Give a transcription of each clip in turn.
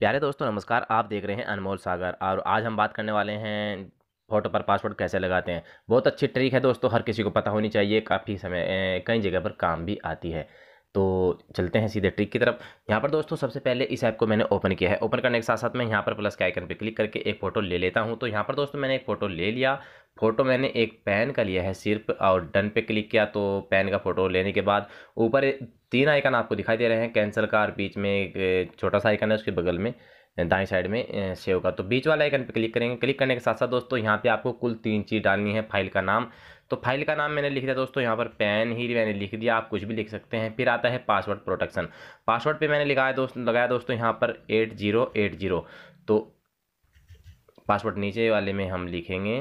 प्यारे दोस्तों नमस्कार आप देख रहे हैं अनमोल सागर और आज हम बात करने वाले हैं फ़ोटो पर पासवर्ड कैसे लगाते हैं बहुत अच्छी ट्रिक है दोस्तों हर किसी को पता होनी चाहिए काफ़ी समय कई जगह पर काम भी आती है तो चलते हैं सीधे ट्रिक की तरफ यहाँ पर दोस्तों सबसे पहले इस ऐप को मैंने ओपन किया है ओपन करने के साथ साथ मैं यहाँ पर प्लस के आइकन पर क्लिक करके एक फ़ोटो ले लेता हूँ तो यहाँ पर दोस्तों मैंने एक फ़ोटो ले लिया फ़ोटो मैंने एक पेन का लिया है सिर्फ और डन पे क्लिक किया तो पेन का फ़ोटो लेने के बाद ऊपर तीन आइकन आपको दिखाई दे रहे हैं कैंसिल का और बीच में एक छोटा सा आइकन है उसके बगल में दाएं साइड में सेव का तो बीच वाला आइकन पे क्लिक करेंगे क्लिक करने के साथ साथ दोस्तों यहाँ पे आपको कुल तीन चीज़ डालनी है फाइल का नाम तो फाइल का नाम मैंने लिख दिया दोस्तों यहाँ पर पेन ही मैंने लिख दिया आप कुछ भी लिख सकते हैं फिर आता है पासवर्ड प्रोटेक्शन पासवर्ड पर मैंने लिखाया दोस्त लगाया दोस्तों यहाँ पर एट जीरो एट जीरो तो पासवर्ड नीचे वाले में हम लिखेंगे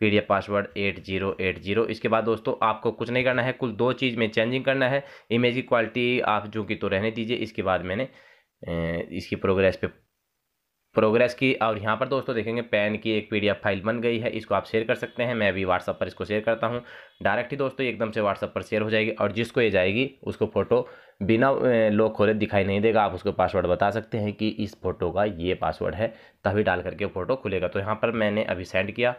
PDF password eight zero eight zero इसके बाद दोस्तों आपको कुछ नहीं करना है कुल दो चीज़ में चेंजिंग करना है इमेज की क्वालिटी आप जो कि तो रहने दीजिए इसके बाद मैंने इसकी प्रोग्रेस पे प्रोग्रेस की और यहाँ पर दोस्तों देखेंगे पेन की एक पीडीएफ फाइल बन गई है इसको आप शेयर कर सकते हैं मैं अभी व्हाट्सअप पर इसको शेयर करता हूँ डायरेक्ट ही दोस्तों एकदम से व्हाट्सअप पर शेयर हो जाएगी और जिसको ये जाएगी उसको फ़ोटो बिना लोग खोले दिखाई नहीं देगा आप उसको पासवर्ड बता सकते हैं कि इस फोटो का ये पासवर्ड है तभी डाल करके फ़ोटो खुलेगा तो यहाँ पर मैंने अभी सेंड किया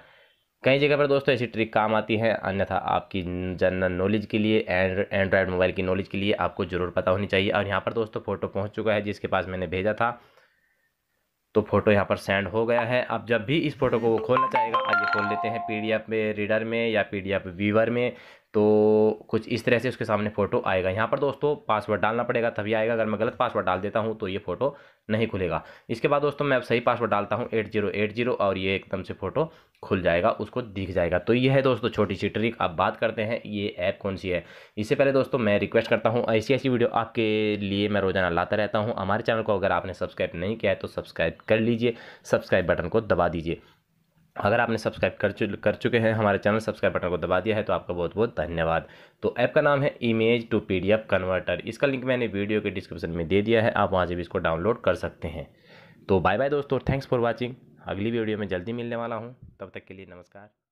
कई जगह पर दोस्तों ऐसी ट्रिक काम आती है अन्यथा आपकी जनरल नॉलेज के लिए एंड एंड्रॉयड मोबाइल की नॉलेज के लिए आपको ज़रूर पता होनी चाहिए और यहाँ पर दोस्तों फ़ोटो पहुँच चुका है जिसके पास मैंने भेजा था तो फ़ोटो यहाँ पर सेंड हो गया है अब जब भी इस फोटो को वो खोलना चाहेगा आज खोल लेते हैं पीडीएफ में रीडर में या पीडीएफ व्यूवर में तो कुछ इस तरह से उसके सामने फ़ोटो आएगा यहाँ पर दोस्तों पासवर्ड डालना पड़ेगा तभी आएगा अगर मैं गलत पासवर्ड डाल देता हूँ तो ये फ़ोटो नहीं खुलेगा इसके बाद दोस्तों मैं अब सही पासवर्ड डालता हूँ एट जीरो एट जीरो और ये एकदम से फ़ोटो खुल जाएगा उसको दिख जाएगा तो ये है दोस्तों छोटी सी ट्रिक अब बात करते हैं ये ऐप कौन सी है इससे पहले दोस्तों मैं रिक्वेस्ट करता हूँ ऐसी ऐसी वीडियो आपके लिए मैं रोज़ाना लाता रहता हूँ हमारे चैनल को अगर आपने सब्सक्राइब नहीं किया है तो सब्सक्राइब कर लीजिए सब्सक्राइब बटन को दबा दीजिए अगर आपने सब्सक्राइब कर चु, कर चुके हैं हमारे चैनल सब्सक्राइब बटन को दबा दिया है तो आपका बहुत बहुत धन्यवाद तो ऐप का नाम है इमेज टू पीडीएफ कन्वर्टर इसका लिंक मैंने वीडियो के डिस्क्रिप्शन में दे दिया है आप वहाँ से भी इसको डाउनलोड कर सकते हैं तो बाय बाय दोस्तों थैंक्स फॉर वॉचिंग अगली वीडियो में जल्दी मिलने वाला हूँ तब तक के लिए नमस्कार